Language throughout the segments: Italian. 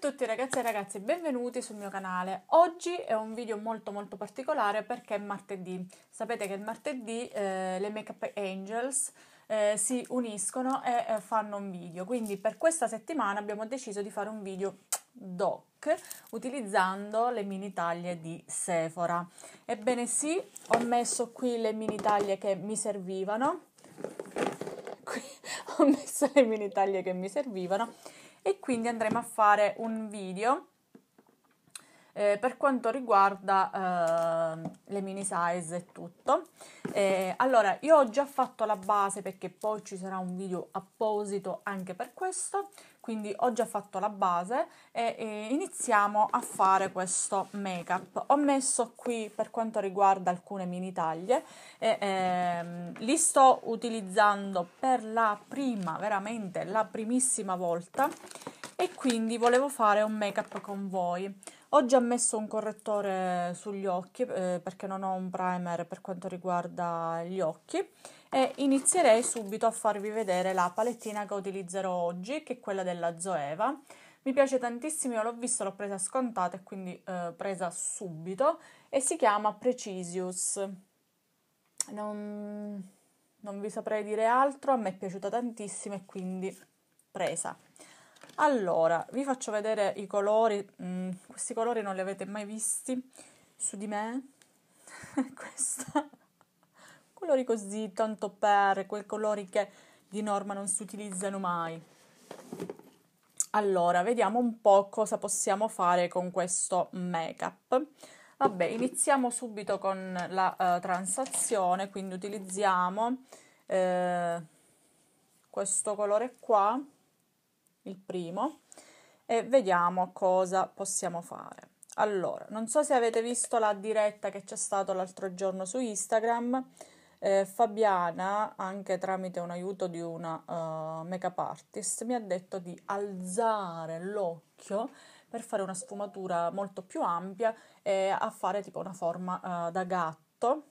tutti ragazzi e ragazze, benvenuti sul mio canale. Oggi è un video molto molto particolare perché è martedì. Sapete che il martedì eh, le Makeup Angels eh, si uniscono e eh, fanno un video, quindi per questa settimana abbiamo deciso di fare un video doc utilizzando le mini taglie di Sephora. Ebbene sì, ho messo qui le mini taglie che mi servivano. Qui ho messo le mini taglie che mi servivano e quindi andremo a fare un video eh, per quanto riguarda eh, le mini size e tutto eh, allora io ho già fatto la base perché poi ci sarà un video apposito anche per questo quindi ho già fatto la base e, e iniziamo a fare questo make up ho messo qui per quanto riguarda alcune mini taglie e, ehm, li sto utilizzando per la prima veramente la primissima volta e quindi volevo fare un make up con voi ho già messo un correttore sugli occhi eh, perché non ho un primer per quanto riguarda gli occhi e inizierei subito a farvi vedere la palettina che utilizzerò oggi, che è quella della Zoeva. Mi piace tantissimo, io l'ho vista, l'ho presa scontata e quindi eh, presa subito e si chiama Precisius. Non, non vi saprei dire altro, a me è piaciuta tantissimo e quindi presa. Allora, vi faccio vedere i colori, mm, questi colori non li avete mai visti su di me, questa colori così tanto per, quei colori che di norma non si utilizzano mai. Allora, vediamo un po' cosa possiamo fare con questo make-up. Vabbè, iniziamo subito con la uh, transazione, quindi utilizziamo eh, questo colore qua, il primo, e vediamo cosa possiamo fare. Allora, non so se avete visto la diretta che c'è stata l'altro giorno su Instagram, eh, Fabiana, anche tramite un aiuto di una uh, eh, make artist, mi ha detto di alzare l'occhio per fare una sfumatura molto più ampia e a fare tipo una forma uh, da gatto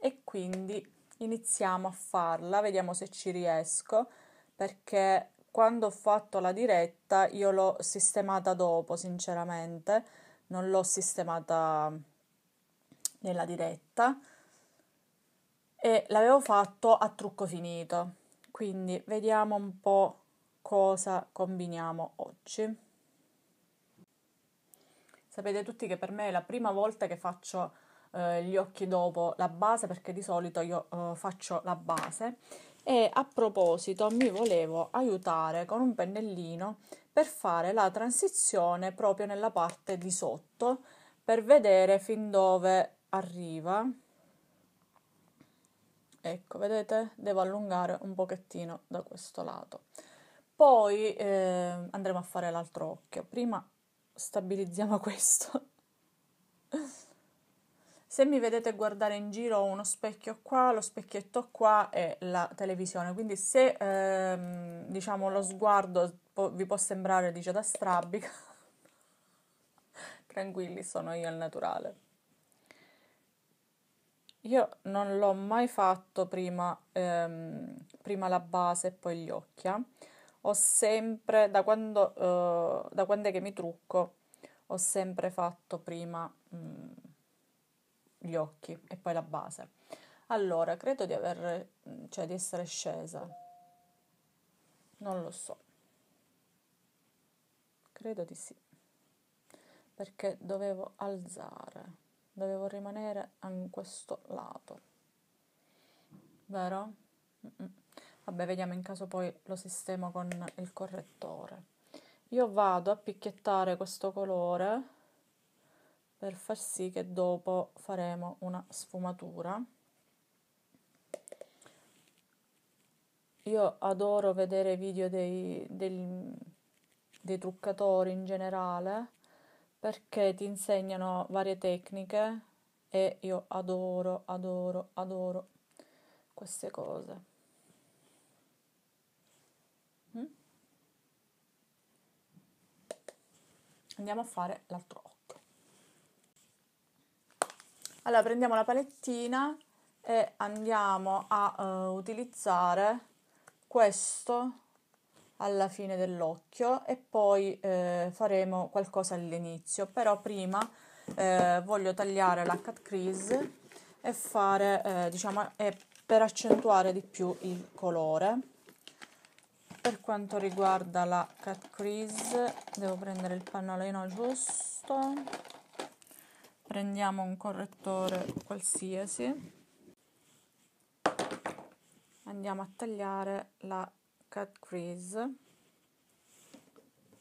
e quindi iniziamo a farla, vediamo se ci riesco perché quando ho fatto la diretta io l'ho sistemata dopo, sinceramente, non l'ho sistemata nella diretta e l'avevo fatto a trucco finito. Quindi vediamo un po' cosa combiniamo oggi. Sapete tutti che per me è la prima volta che faccio eh, gli occhi dopo la base perché di solito io eh, faccio la base e a proposito mi volevo aiutare con un pennellino per fare la transizione proprio nella parte di sotto per vedere fin dove arriva ecco vedete devo allungare un pochettino da questo lato poi eh, andremo a fare l'altro occhio prima stabilizziamo questo se mi vedete guardare in giro uno specchio qua, lo specchietto qua e la televisione, quindi se ehm, diciamo lo sguardo po- vi può sembrare dice da strabica, tranquilli sono io il naturale. Io non l'ho mai fatto prima, ehm, prima la base e poi gli occhi. Eh. Ho sempre, da quando, eh, da quando è che mi trucco, ho sempre fatto prima mh, mm, gli occhi e poi la base. Allora, credo di aver, cioè di essere scesa. Non lo so. Credo di sì. Perché dovevo alzare dovevo rimanere a questo lato. Vero? Vabbè, vediamo in caso poi lo sistemo con il correttore. Io vado a picchiettare questo colore per far sì che dopo faremo una sfumatura. Io adoro vedere video dei, dei, dei truccatori in generale perché ti insegnano varie tecniche e io adoro, adoro, adoro queste cose. Mm? Andiamo a fare l'altro occhio. Allora prendiamo la palettina e andiamo a uh, utilizzare questo alla fine dell'occhio e poi eh, faremo qualcosa all'inizio, però prima eh, voglio tagliare la cut crease e fare, eh, diciamo, per accentuare di più il colore. Per quanto riguarda la cut crease, devo prendere il pannolino giusto, prendiamo un correttore qualsiasi, andiamo a tagliare la cut crease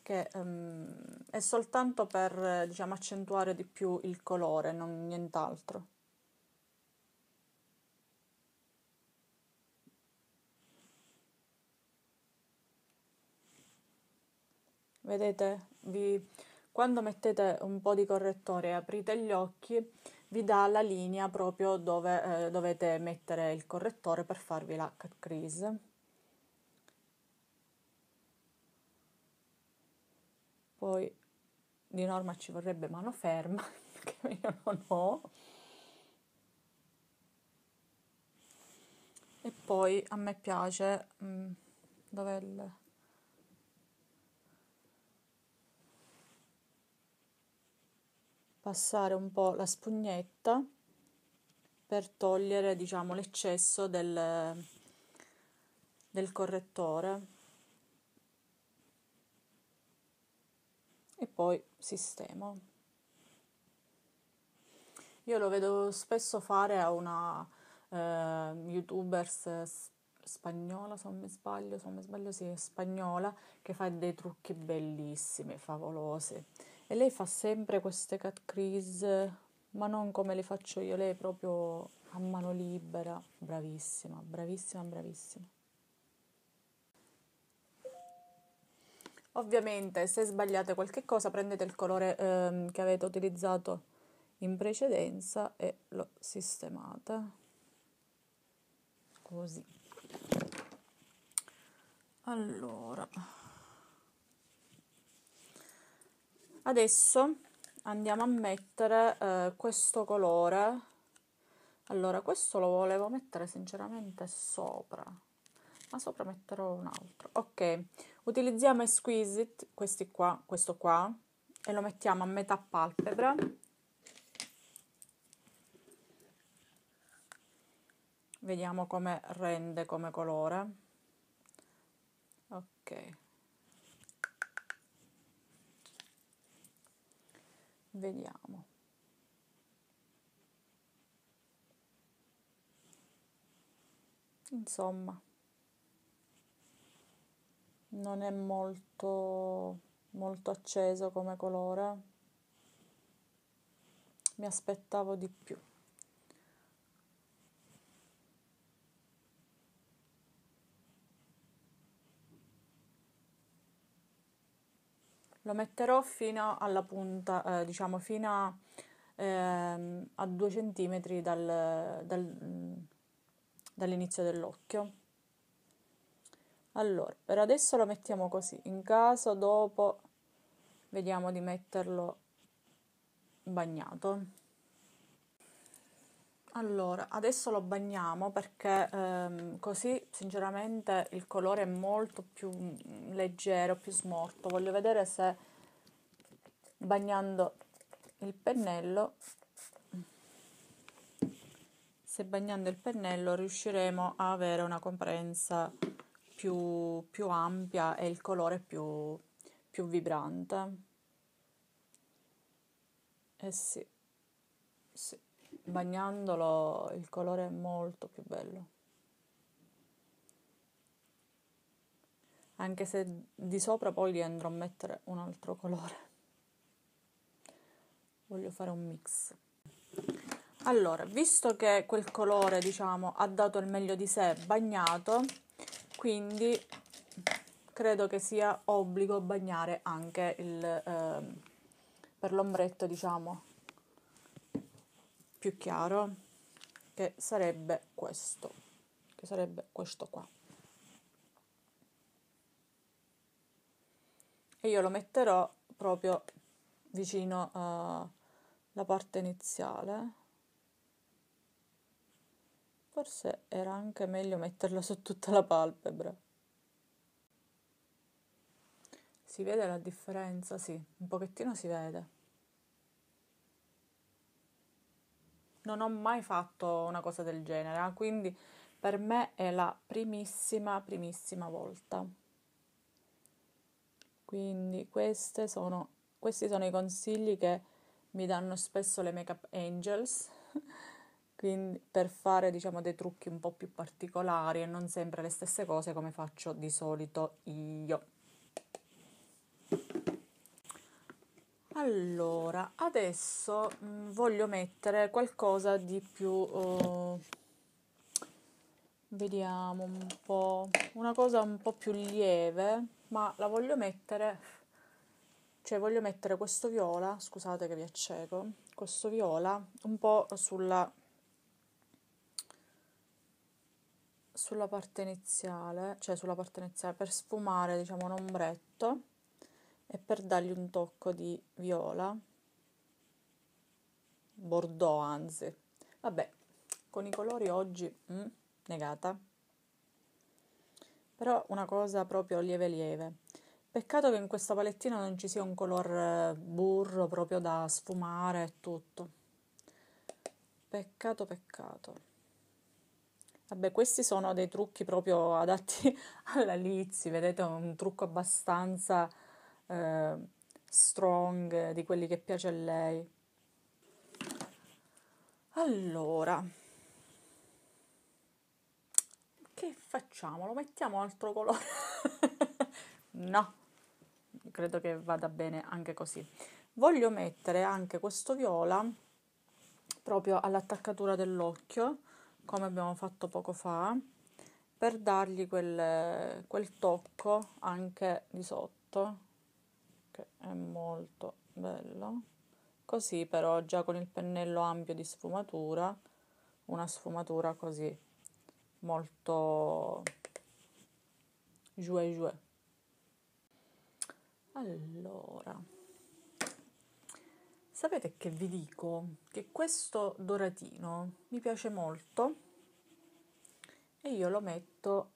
che um, è soltanto per diciamo accentuare di più il colore non nient'altro vedete vi, quando mettete un po' di correttore e aprite gli occhi vi dà la linea proprio dove eh, dovete mettere il correttore per farvi la cut crease poi di norma ci vorrebbe mano ferma, che io non ho. E poi a me piace, mh, mm, il... passare un po' la spugnetta per togliere diciamo l'eccesso del, del correttore e poi sistemo. Io lo vedo spesso fare a una eh, youtuber spagnola, se non mi sbaglio, se non mi sbaglio sì, spagnola, che fa dei trucchi bellissimi, favolosi. E lei fa sempre queste cat crease, ma non come le faccio io, lei proprio a mano libera, bravissima, bravissima, bravissima. Ovviamente se sbagliate qualche cosa prendete il colore ehm, che avete utilizzato in precedenza e lo sistemate così. Allora, adesso andiamo a mettere eh, questo colore. Allora, questo lo volevo mettere sinceramente sopra ma sopra metterò un altro ok utilizziamo exquisite questi qua questo qua e lo mettiamo a metà palpebra vediamo come rende come colore ok vediamo insomma non è molto, molto acceso come colore mi aspettavo di più lo metterò fino alla punta eh, diciamo fino a, ehm, a 2 cm dal, dal, dall'inizio dell'occhio allora, per adesso lo mettiamo così, in caso dopo vediamo di metterlo bagnato. Allora, adesso lo bagniamo perché ehm, così sinceramente il colore è molto più mm, leggero, più smorto. Voglio vedere se bagnando il pennello se bagnando il pennello riusciremo a avere una comprensa più, più ampia e il colore più, più vibrante. Eh sì, sì, bagnandolo il colore è molto più bello. Anche se di sopra poi gli andrò a mettere un altro colore. Voglio fare un mix. Allora, visto che quel colore, diciamo, ha dato il meglio di sé bagnato, quindi credo che sia obbligo bagnare anche il, eh, per l'ombretto diciamo più chiaro che sarebbe questo che sarebbe questo qua e io lo metterò proprio vicino alla eh, parte iniziale Forse era anche meglio metterla su tutta la palpebra. Si vede la differenza, sì, un pochettino si vede. Non ho mai fatto una cosa del genere, ah, quindi per me è la primissima, primissima volta. Quindi sono, questi sono i consigli che mi danno spesso le make up angels quindi, per fare diciamo dei trucchi un po' più particolari e non sempre le stesse cose come faccio di solito io. Allora, adesso mh, mm, voglio mettere qualcosa di più, uh, vediamo un po', una cosa un po' più lieve, ma la voglio mettere, cioè voglio mettere questo viola, scusate che vi acceco, questo viola un po' sulla sulla parte iniziale, cioè sulla parte iniziale, per sfumare diciamo un ombretto e per dargli un tocco di viola, bordeaux anzi. Vabbè, con i colori oggi mm, negata. Però una cosa proprio lieve lieve. Peccato che in questa palettina non ci sia un color eh, burro proprio da sfumare e tutto. Peccato, peccato. Vabbè, questi sono dei trucchi proprio adatti alla Lizzy, vedete, un trucco abbastanza eh, strong, di quelli che piace a lei. Allora, che facciamo? Lo mettiamo altro colore? no, credo che vada bene anche così. Voglio mettere anche questo viola proprio all'attaccatura dell'occhio come abbiamo fatto poco fa per dargli quel, quel tocco anche di sotto che è molto bello così però già con il pennello ampio di sfumatura una sfumatura così molto joué joué allora Sapete che vi dico che questo doratino mi piace molto e io lo metto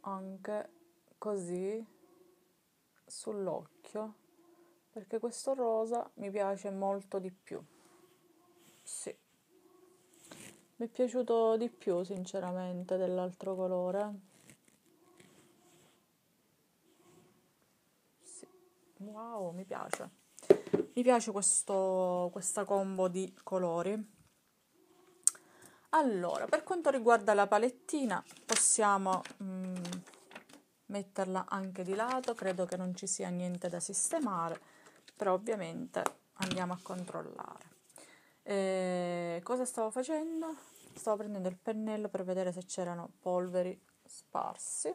anche così sull'occhio perché questo rosa mi piace molto di più. Sì. Mi è piaciuto di più sinceramente dell'altro colore. Sì. Wow, mi piace mi piace questo, questa combo di colori allora per quanto riguarda la palettina possiamo mh, mm, metterla anche di lato credo che non ci sia niente da sistemare però ovviamente andiamo a controllare e eh, cosa stavo facendo stavo prendendo il pennello per vedere se c'erano polveri sparsi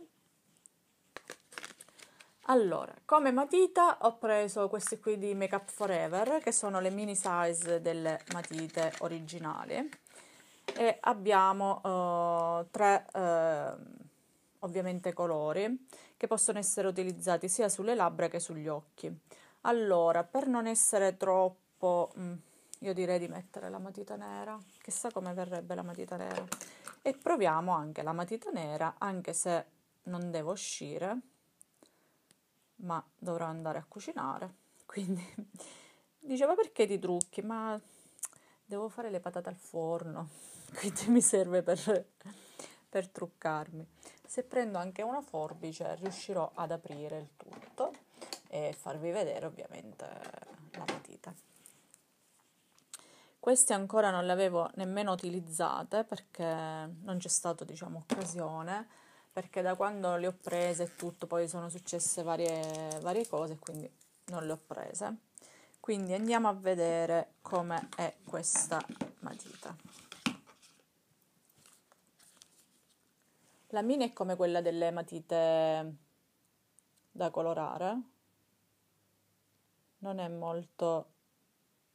allora, come matita ho preso queste qui di Make Up Forever, che sono le mini size delle matite originali. E abbiamo uh, tre, uh, ovviamente, colori che possono essere utilizzati sia sulle labbra che sugli occhi. Allora, per non essere troppo... Mh, mm, io direi di mettere la matita nera, chissà come verrebbe la matita nera. E proviamo anche la matita nera, anche se non devo uscire ma dovrò andare a cucinare. Quindi diceva perché ti trucchi? Ma devo fare le patate al forno, quindi mi serve per, per truccarmi. Se prendo anche una forbice riuscirò ad aprire il tutto e farvi vedere ovviamente la matita. Queste ancora non le avevo nemmeno utilizzate perché non c'è stata diciamo occasione perché da quando le ho prese e tutto, poi sono successe varie, varie cose, quindi non le ho prese. Quindi andiamo a vedere come è questa matita. La mina è come quella delle matite da colorare, non è molto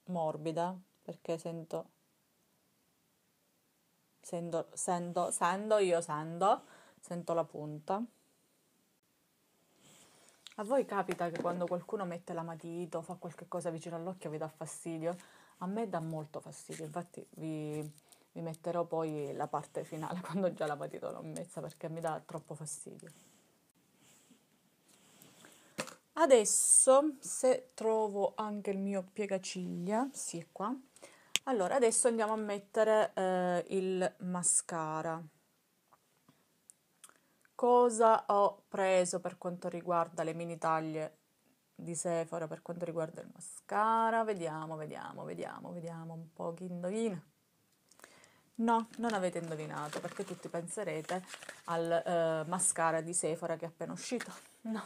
morbida perché sento, sento, sento, sento io sento sento la punta. A voi capita che quando qualcuno mette la matita o fa qualche cosa vicino all'occhio vi dà fastidio? A me dà molto fastidio, infatti vi, vi metterò poi la parte finale quando già la matita l'ho messa perché mi dà troppo fastidio. Adesso, se trovo anche il mio piegaciglia, sì è qua, allora adesso andiamo a mettere eh, il mascara cosa ho preso per quanto riguarda le mini taglie di Sephora, per quanto riguarda il mascara. Vediamo, vediamo, vediamo, vediamo un po' chi indovina. No, non avete indovinato perché tutti penserete al eh, mascara di Sephora che è appena uscito. No.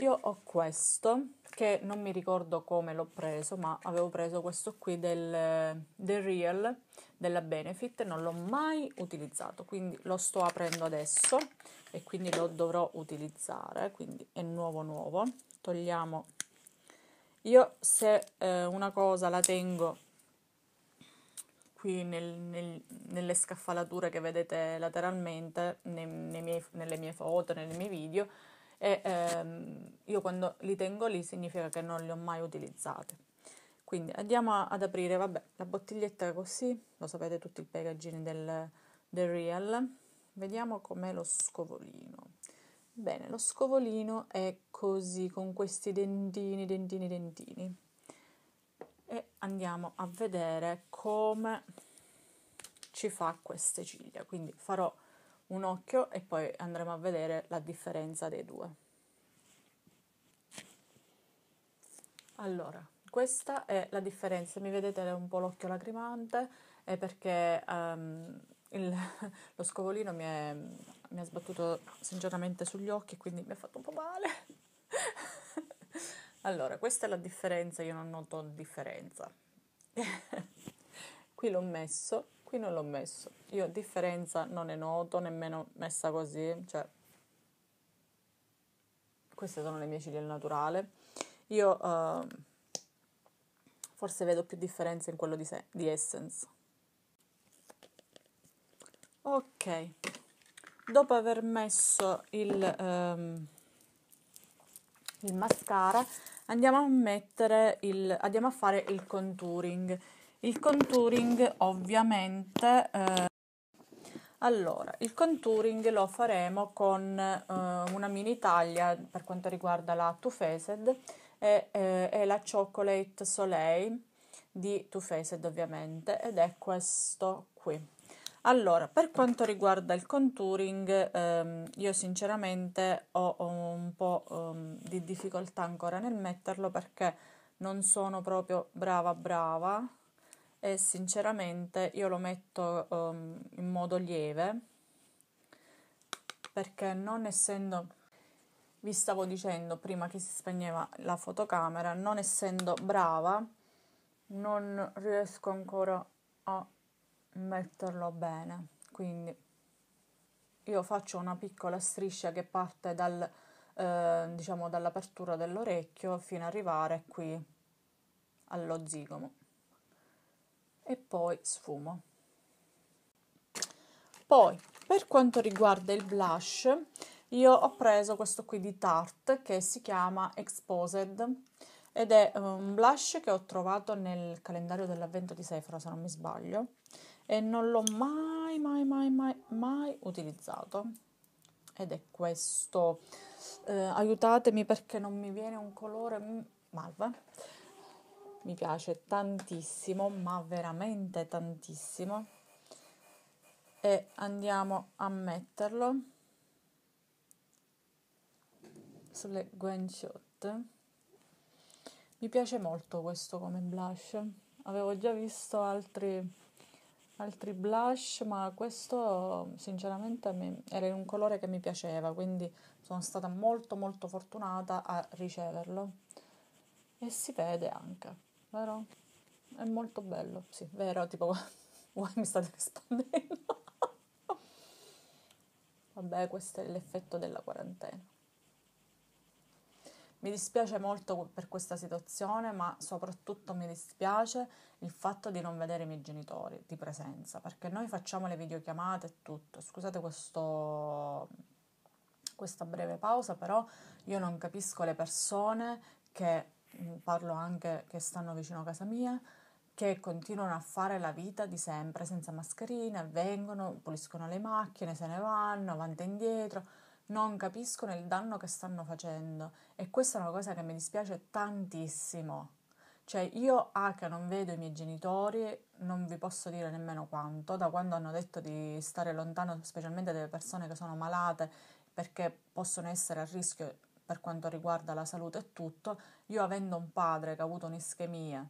Io ho questo che non mi ricordo come l'ho preso, ma avevo preso questo qui del, del Real della Benefit, non l'ho mai utilizzato, quindi lo sto aprendo adesso e quindi lo dovrò utilizzare, quindi è nuovo nuovo. Togliamo io se eh, una cosa la tengo qui nel, nel, nelle scaffalature che vedete lateralmente, nei, nei miei, nelle mie foto, nei miei video, e ehm, io quando li tengo lì significa che non li ho mai utilizzati. Quindi andiamo ad aprire, vabbè, la bottiglietta è così, lo sapete tutti i packaging del, del Real. Vediamo com'è lo scovolino. Bene, lo scovolino è così, con questi dentini, dentini, dentini. E andiamo a vedere come ci fa queste ciglia. Quindi farò un occhio e poi andremo a vedere la differenza dei due. Allora, questa è la differenza, mi vedete un po' l'occhio lacrimante, è perché um, il, lo scovolino mi, è, mi ha sbattuto sinceramente sugli occhi, quindi mi ha fatto un po' male. allora, questa è la differenza, io non noto differenza. Qui l'ho messo qui non l'ho messo. Io differenza non ne noto, nemmeno messa così, cioè queste sono le mie ciglia naturale. Io uh, forse vedo più differenza in quello di, se- di Essence. Ok, dopo aver messo il, um, il mascara andiamo a mettere il andiamo a fare il contouring il contouring ovviamente... Eh, allora, il contouring lo faremo con eh, una mini taglia per quanto riguarda la Too Faced e, eh, e la Chocolate Soleil di Too Faced ovviamente ed è questo qui. Allora, per quanto riguarda il contouring, ehm, io sinceramente ho, ho un po' ehm, di difficoltà ancora nel metterlo perché non sono proprio brava brava e sinceramente io lo metto um, in modo lieve perché non essendo vi stavo dicendo prima che si spegneva la fotocamera non essendo brava non riesco ancora a metterlo bene quindi io faccio una piccola striscia che parte dal, eh, diciamo dall'apertura dell'orecchio fino ad arrivare qui allo zigomo e poi sfumo. Poi, per quanto riguarda il blush, io ho preso questo qui di Tarte che si chiama Exposed ed è eh, un blush che ho trovato nel calendario dell'avvento di Sephora, se non mi sbaglio, e non l'ho mai, mai, mai, mai, mai utilizzato. Ed è questo. Eh, aiutatemi perché non mi viene un colore mm, malva mi piace tantissimo, ma veramente tantissimo. E andiamo a metterlo sulle guanciotte. Mi piace molto questo come blush. Avevo già visto altri, altri blush, ma questo sinceramente mi, era in un colore che mi piaceva, quindi sono stata molto molto fortunata a riceverlo. E si vede anche vero? È molto bello, sì, vero, tipo, uai mi state rispondendo. Vabbè, questo è l'effetto della quarantena. Mi dispiace molto per questa situazione, ma soprattutto mi dispiace il fatto di non vedere i miei genitori di presenza, perché noi facciamo le videochiamate e tutto. Scusate questo, questa breve pausa, però io non capisco le persone che Mm, parlo anche che stanno vicino a casa mia, che continuano a fare la vita di sempre senza mascherine, vengono, puliscono le macchine, se ne vanno avanti e indietro, non capiscono il danno che stanno facendo e questa è una cosa che mi dispiace tantissimo. Cioè io A ah, che non vedo i miei genitori, non vi posso dire nemmeno quanto, da quando hanno detto di stare lontano specialmente dalle persone che sono malate perché possono essere a rischio per quanto riguarda la salute e tutto, io avendo un padre che ha avuto un'ischemia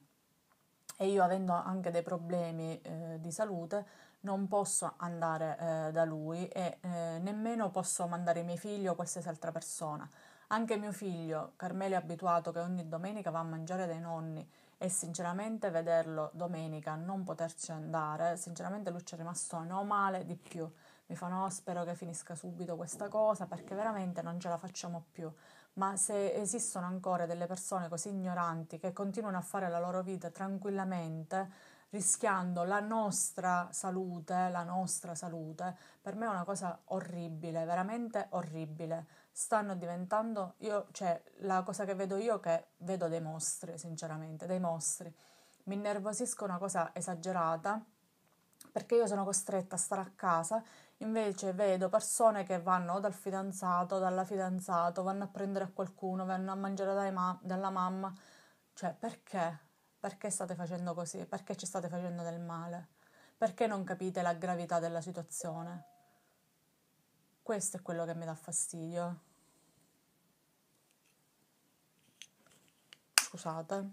e io avendo anche dei problemi eh, di salute, non posso andare eh, da lui e eh, nemmeno posso mandare i miei figli o qualsiasi altra persona. Anche mio figlio, Carmelo, è abituato che ogni domenica va a mangiare dai nonni e sinceramente vederlo domenica non poterci andare, sinceramente lui ci è rimasto no male di più mi fa no, spero che finisca subito questa cosa perché veramente non ce la facciamo più. Ma se esistono ancora delle persone così ignoranti che continuano a fare la loro vita tranquillamente, rischiando la nostra salute, la nostra salute, per me è una cosa orribile, veramente orribile. Stanno diventando, io, cioè, la cosa che vedo io che vedo dei mostri, sinceramente, dei mostri. Mi innervosisco una cosa esagerata perché io sono costretta a stare a casa Invece vedo persone che vanno dal fidanzato, dalla fidanzata, vanno a prendere a qualcuno, vanno a mangiare ma- dalla mamma. Cioè, perché? Perché state facendo così? Perché ci state facendo del male? Perché non capite la gravità della situazione? Questo è quello che mi dà fastidio. Scusate.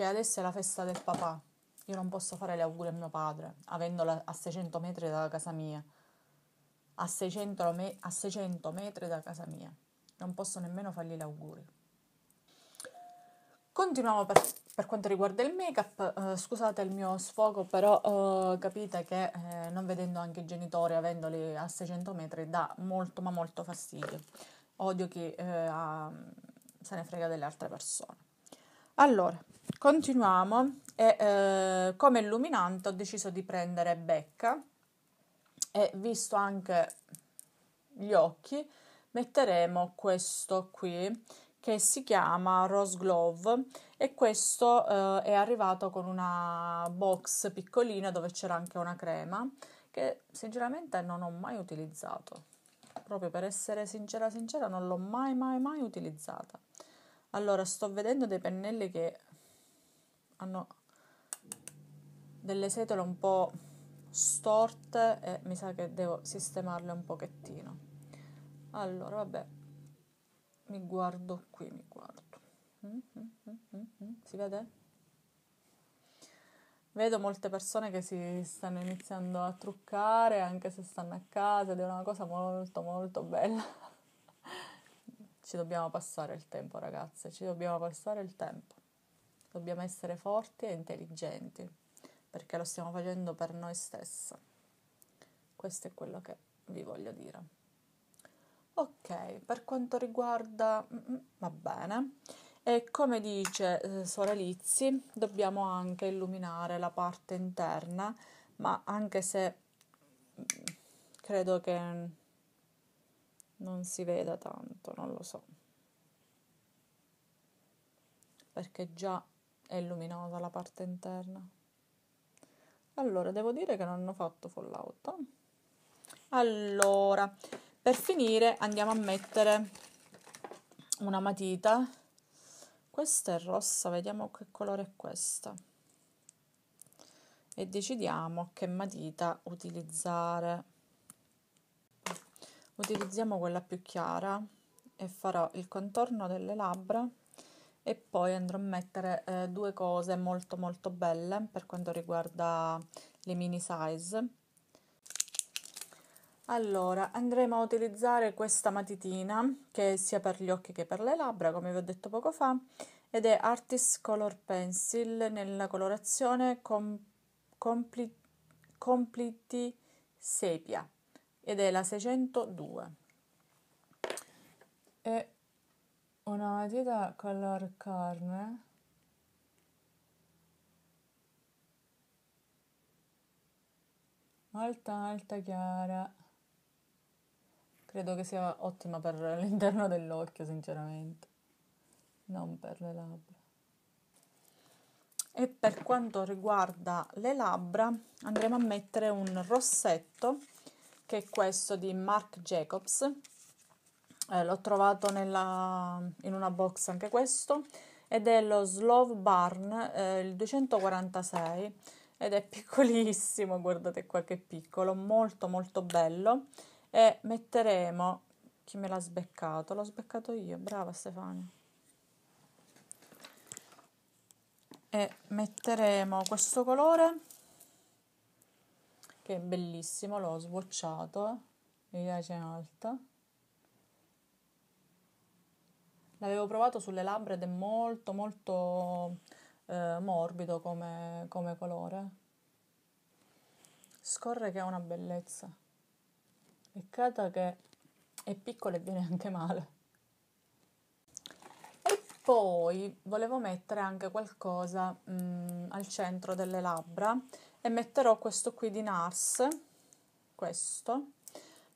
Cioè adesso è la festa del papà. Io non posso fare gli auguri a mio padre, avendola a 600 metri da casa mia. A 600, me- a 600 metri da casa mia. Non posso nemmeno fargli gli auguri. Continuiamo per, per, quanto riguarda il make-up. Eh, scusate il mio sfogo, però eh, capite che eh, non vedendo anche i genitori, avendoli a 600 metri, dà molto ma molto fastidio. Odio chi eh, se ne frega delle altre persone. Allora, Continuiamo e eh, come illuminante ho deciso di prendere Becca e visto anche gli occhi metteremo questo qui che si chiama Rose Glove e questo eh, è arrivato con una box piccolina dove c'era anche una crema che sinceramente non ho mai utilizzato proprio per essere sincera sincera non l'ho mai mai mai utilizzata allora sto vedendo dei pennelli che hanno delle setole un po' storte e mi sa che devo sistemarle un pochettino allora vabbè mi guardo qui mi guardo mm, mm, mm, si vede? vedo molte persone che si stanno iniziando a truccare anche se stanno a casa ed è una cosa molto molto bella ci dobbiamo passare il tempo ragazze ci dobbiamo passare il tempo Dobbiamo essere forti e intelligenti perché lo stiamo facendo per noi stessi. Questo è quello che vi voglio dire. Ok, per quanto riguarda... Mm, mm, va bene. E come dice eh, Sorelizzi, dobbiamo anche illuminare la parte interna, ma anche se mm, credo che non si veda tanto, non lo so. Perché già è luminosa la parte interna. Allora, devo dire che non ho fatto fallout. Eh. Allora, per finire andiamo a mettere una matita. Questa è rossa, vediamo che colore è questa. E decidiamo che matita utilizzare. Utilizziamo quella più chiara e farò il contorno delle labbra e poi andrò a mettere eh, due cose molto molto belle per quanto riguarda le mini size allora andremo a utilizzare questa matitina che sia per gli occhi che per le labbra come vi ho detto poco fa ed è Artist Color Pencil nella colorazione com compli Compliti Sepia ed è la 602 e ona Adidas color carne molto molto chiara credo che sia ottima per l'interno dell'occhio sinceramente non per le labbra e per quanto riguarda le labbra andremo a mettere un rossetto che è questo di Marc Jacobs eh, l'ho trovato nella, in una box anche questo ed è lo Slove Barn eh, il 246 ed è piccolissimo guardate qua che piccolo molto molto bello e metteremo chi me l'ha sbeccato l'ho sbeccato io brava Stefania e metteremo questo colore che è bellissimo l'ho sbocciato mi piace in alto L'avevo provato sulle labbra ed è molto molto eh, morbido come, come colore. Scorre che ha una bellezza. Peccato che è piccolo e viene anche male. E poi volevo mettere anche qualcosa mh, mm, al centro delle labbra e metterò questo qui di Nars, questo,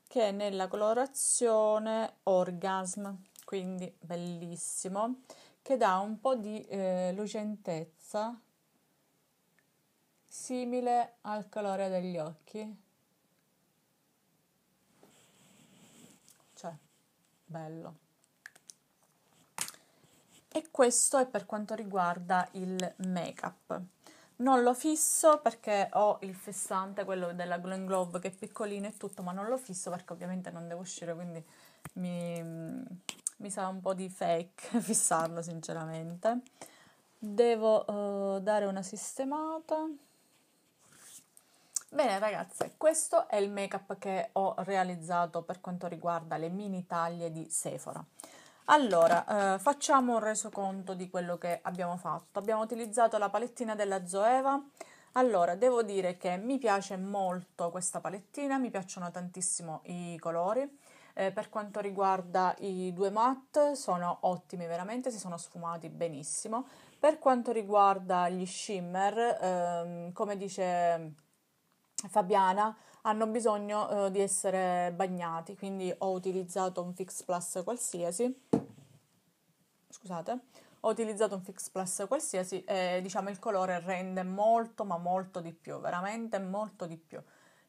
che è nella colorazione Orgasm quindi bellissimo, che dà un po' di eh, lucentezza simile al colore degli occhi. Cioè, bello. E questo è per quanto riguarda il make-up. Non lo fisso perché ho il fissante, quello della Glen Globe, che è piccolino e tutto, ma non lo fisso perché ovviamente non devo uscire, quindi mi, mi sa un po' di fake fissarlo sinceramente. Devo uh, dare una sistemata. Bene ragazze, questo è il make-up che ho realizzato per quanto riguarda le mini taglie di Sephora. Allora, eh, facciamo un resoconto di quello che abbiamo fatto. Abbiamo utilizzato la palettina della Zoeva. Allora, devo dire che mi piace molto questa palettina, mi piacciono tantissimo i colori. Eh, per quanto riguarda i due matte sono ottimi veramente, si sono sfumati benissimo. Per quanto riguarda gli shimmer, ehm, come dice Fabiana, hanno bisogno eh, di essere bagnati, quindi ho utilizzato un Fix Plus qualsiasi. Scusate, ho utilizzato un Fix Plus qualsiasi e diciamo il colore rende molto ma molto di più, veramente molto di più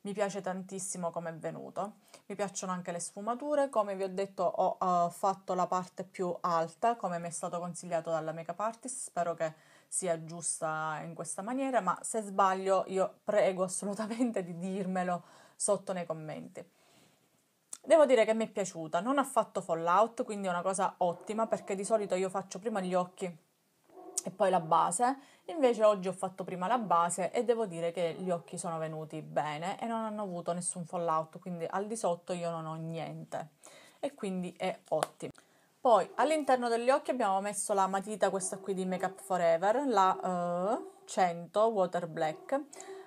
mi piace tantissimo come è venuto. Mi piacciono anche le sfumature, come vi ho detto ho uh, fatto la parte più alta come mi è stato consigliato dalla makeup artist, spero che sia giusta in questa maniera, ma se sbaglio io prego assolutamente di dirmelo sotto nei commenti. Devo dire che mi è piaciuta, non ha fatto fallout, quindi è una cosa ottima perché di solito io faccio prima gli occhi e poi la base Invece oggi ho fatto prima la base e devo dire che gli occhi sono venuti bene e non hanno avuto nessun fallout, quindi al di sotto io non ho niente e quindi è ottimo. Poi all'interno degli occhi abbiamo messo la matita questa qui di Make Up Forever, la uh, eh, 100 Water Black.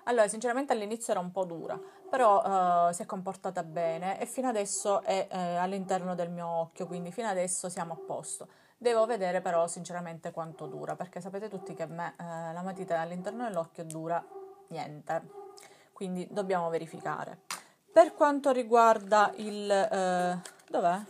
Allora, sinceramente all'inizio era un po' dura, però uh, si è comportata bene e fino adesso è uh, all'interno del mio occhio, quindi fino adesso siamo a posto. Devo vedere però sinceramente quanto dura, perché sapete tutti che a me eh, la matita all'interno dell'occhio dura niente. Quindi dobbiamo verificare. Per quanto riguarda il... Eh, dov'è? Ah.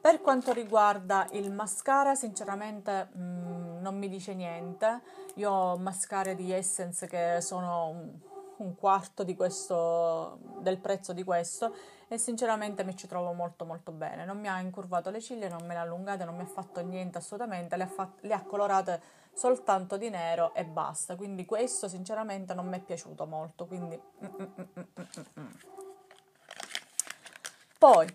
Per quanto riguarda il mascara, sinceramente mh, mm, non mi dice niente. Io ho mascare di Essence che sono un, un quarto questo, del prezzo di questo e sinceramente mi ci trovo molto molto bene, non mi ha incurvato le ciglia, non me le ha allungate, non mi ha fatto niente assolutamente, le ha, fat- le ha colorate soltanto di nero e basta, quindi questo sinceramente non mi è piaciuto molto, quindi... Mm, mm, mm, poi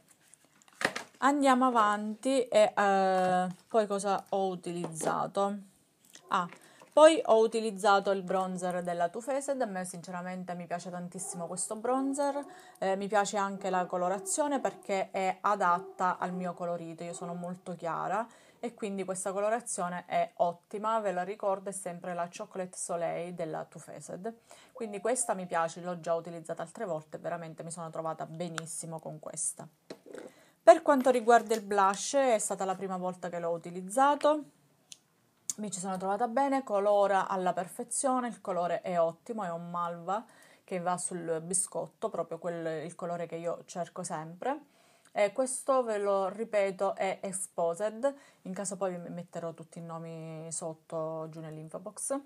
andiamo avanti e uh, poi cosa ho utilizzato? Ah, poi ho utilizzato il bronzer della Too Faced, a me sinceramente mi piace tantissimo questo bronzer, eh, mi piace anche la colorazione perché è adatta al mio colorito, io sono molto chiara e quindi questa colorazione è ottima, ve la ricordo, è sempre la Chocolate Soleil della Too Faced. Quindi questa mi piace, l'ho già utilizzata altre volte, veramente mi sono trovata benissimo con questa. Per quanto riguarda il blush, è stata la prima volta che l'ho utilizzato mi ci sono trovata bene, colora alla perfezione, il colore è ottimo, è un malva che va sul biscotto, proprio quel, il colore che io cerco sempre. E questo ve lo ripeto è Exposed, in caso poi vi metterò tutti i nomi sotto giù nell'info box.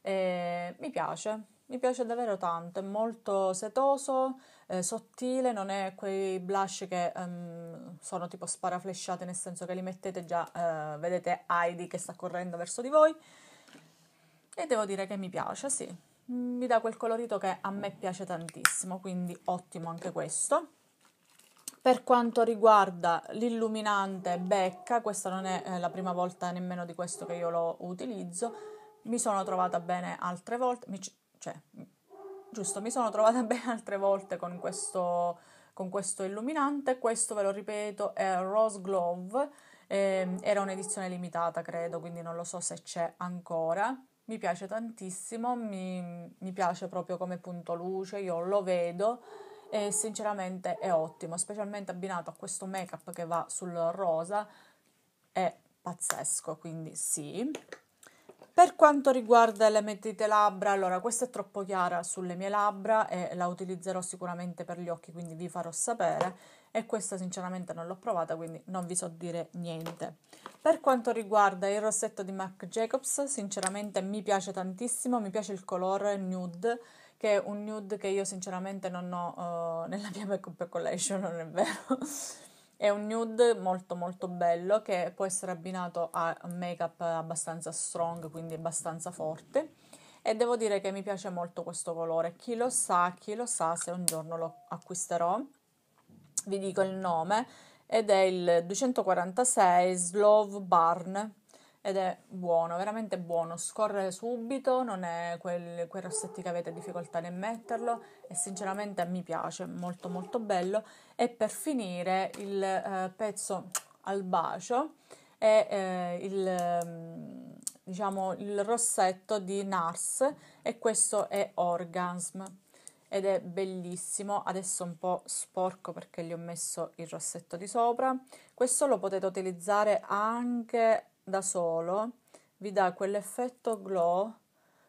E mi piace, mi piace davvero tanto, è molto setoso, eh, sottile, non è quei blush che um, sono tipo sparaflesciate, nel senso che li mettete già, eh, vedete Heidi che sta correndo verso di voi. E devo dire che mi piace, sì. Mi dà quel colorito che a me piace tantissimo, quindi ottimo anche questo. Per quanto riguarda l'illuminante Becca, questa non è eh, la prima volta nemmeno di questo che io lo utilizzo, mi sono trovata bene altre volte, mi, cioè, giusto, mi sono trovata bene altre volte con questo, con questo illuminante, questo ve lo ripeto è Rose Glove, eh, era un'edizione limitata credo, quindi non lo so se c'è ancora, mi piace tantissimo, mi, mi piace proprio come punto luce, io lo vedo e sinceramente è ottimo, specialmente abbinato a questo make up che va sul rosa, è pazzesco, quindi sì. Per quanto riguarda le matite labbra, allora questa è troppo chiara sulle mie labbra e la utilizzerò sicuramente per gli occhi, quindi vi farò sapere. E questa sinceramente non l'ho provata, quindi non vi so dire niente. Per quanto riguarda il rossetto di Mac Jacobs, sinceramente mi piace tantissimo, mi piace il colore nude, che è un nude che io sinceramente non ho uh, nella mia makeup collection, non è vero. È un nude molto molto bello che può essere abbinato a un make-up abbastanza strong, quindi abbastanza forte. E devo dire che mi piace molto questo colore. Chi lo sa, chi lo sa se un giorno lo acquisterò. Vi dico il nome ed è il 246 Slow Barn ed è buono, veramente buono, scorre subito, non è quel, quei rossetti che avete difficoltà nel metterlo e sinceramente mi piace, molto molto bello. E per finire il eh, pezzo al bacio è eh, il, mm, diciamo, il rossetto di Nars e questo è Orgasm ed è bellissimo, adesso un po' sporco perché gli ho messo il rossetto di sopra, questo lo potete utilizzare anche da solo vi dà quell'effetto glow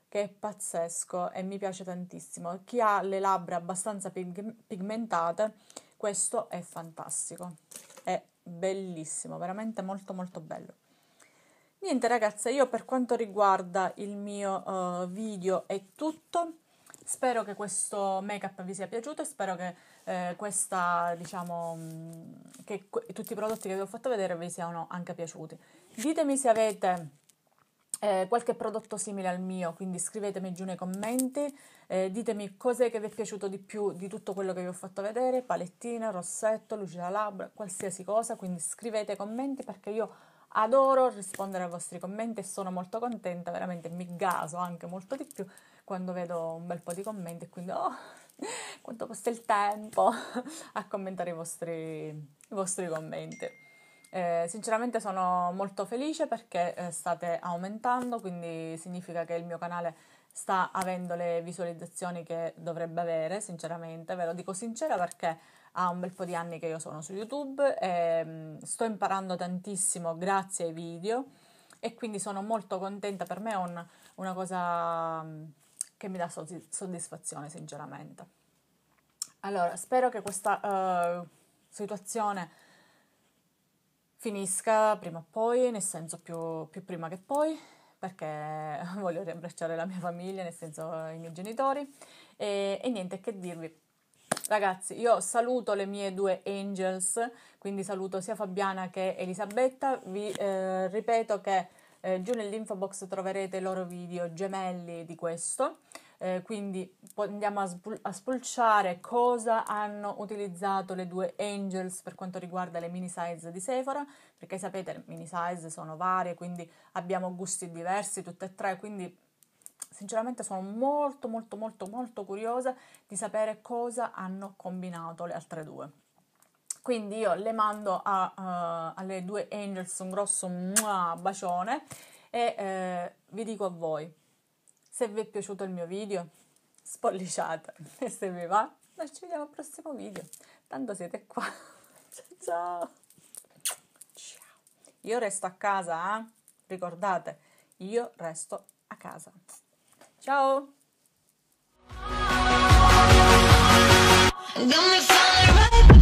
che è pazzesco e mi piace tantissimo. Chi ha le labbra abbastanza pig- pigmentate, questo è fantastico. È bellissimo, veramente molto molto bello. Niente ragazze, io per quanto riguarda il mio uh, video è tutto. Spero che questo make up vi sia piaciuto e spero che eh, questa, diciamo, mm, che que- tutti i prodotti che vi ho fatto vedere vi siano anche piaciuti. Ditemi se avete eh, qualche prodotto simile al mio, quindi scrivetemi giù nei commenti, eh, ditemi cos'è che vi è piaciuto di più di tutto quello che vi ho fatto vedere, palettina, rossetto, luce da labbra, qualsiasi cosa, quindi scrivete i commenti perché io adoro rispondere ai vostri commenti e sono molto contenta, veramente mi gaso anche molto di più quando vedo un bel po' di commenti e quindi oh, quanto costa il tempo a commentare i vostri, i vostri commenti. Eh, sinceramente sono molto felice perché eh, state aumentando, quindi significa che il mio canale sta avendo le visualizzazioni che dovrebbe avere, sinceramente, ve lo dico sincera perché ha un bel po' di anni che io sono su YouTube e mh, mm, sto imparando tantissimo grazie ai video e quindi sono molto contenta, per me è un, una cosa mh, mm, che mi dà soddisfazione, sinceramente. Allora, spero che questa uh, situazione finisca prima o poi, nel senso più, più prima che poi, perché voglio riabbracciare la mia famiglia, nel senso i miei genitori. E, e niente, che dirvi. Ragazzi, io saluto le mie due angels, quindi saluto sia Fabiana che Elisabetta. Vi eh, ripeto che eh, giù nell'info box troverete i loro video gemelli di questo eh, quindi andiamo a, spul- a spulciare cosa hanno utilizzato le due Angels per quanto riguarda le mini size di Sephora, perché sapete le mini size sono varie, quindi abbiamo gusti diversi tutte e tre, quindi sinceramente sono molto molto molto molto curiosa di sapere cosa hanno combinato le altre due. Quindi io le mando a, uh, alle due Angels un grosso mua, bacione e eh, vi dico a voi se vi è piaciuto il mio video, spolliciate e se vi va, noi ci vediamo al prossimo video. Tanto siete qua. ciao ciao. Ciao. Io resto a casa, eh? Ricordate, io resto a casa. Ciao. Gonna find the right